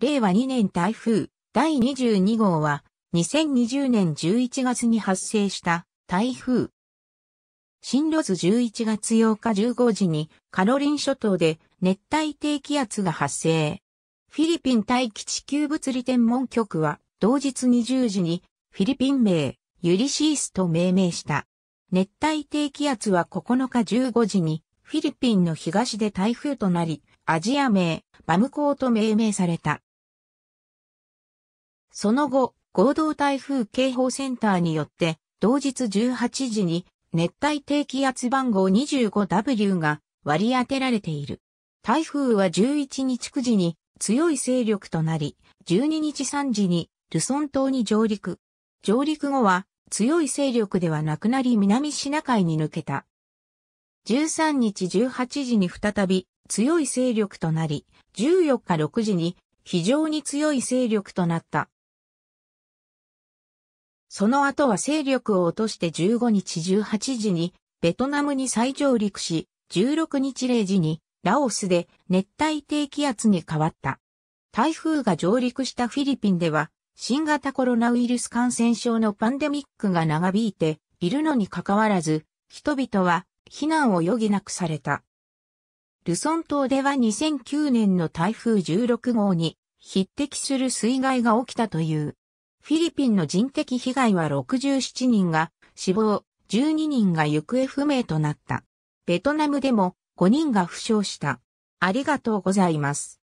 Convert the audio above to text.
令和2年台風第22号は2020年11月に発生した台風。進路図11月8日15時にカロリン諸島で熱帯低気圧が発生。フィリピン大気地球物理天文局は同日20時にフィリピン名ユリシースと命名した。熱帯低気圧は9日15時にフィリピンの東で台風となり、アジア名バムコーと命名された。その後、合同台風警報センターによって、同日18時に熱帯低気圧番号 25W が割り当てられている。台風は11日9時に強い勢力となり、12日3時にルソン島に上陸。上陸後は強い勢力ではなくなり南シナ海に抜けた。13日18時に再び強い勢力となり、14日6時に非常に強い勢力となった。その後は勢力を落として15日18時にベトナムに再上陸し、16日0時にラオスで熱帯低気圧に変わった。台風が上陸したフィリピンでは新型コロナウイルス感染症のパンデミックが長引いているのにかかわらず、人々は避難を余儀なくされた。ルソン島では2009年の台風16号に匹敵する水害が起きたという。フィリピンの人的被害は67人が死亡、12人が行方不明となった。ベトナムでも5人が負傷した。ありがとうございます。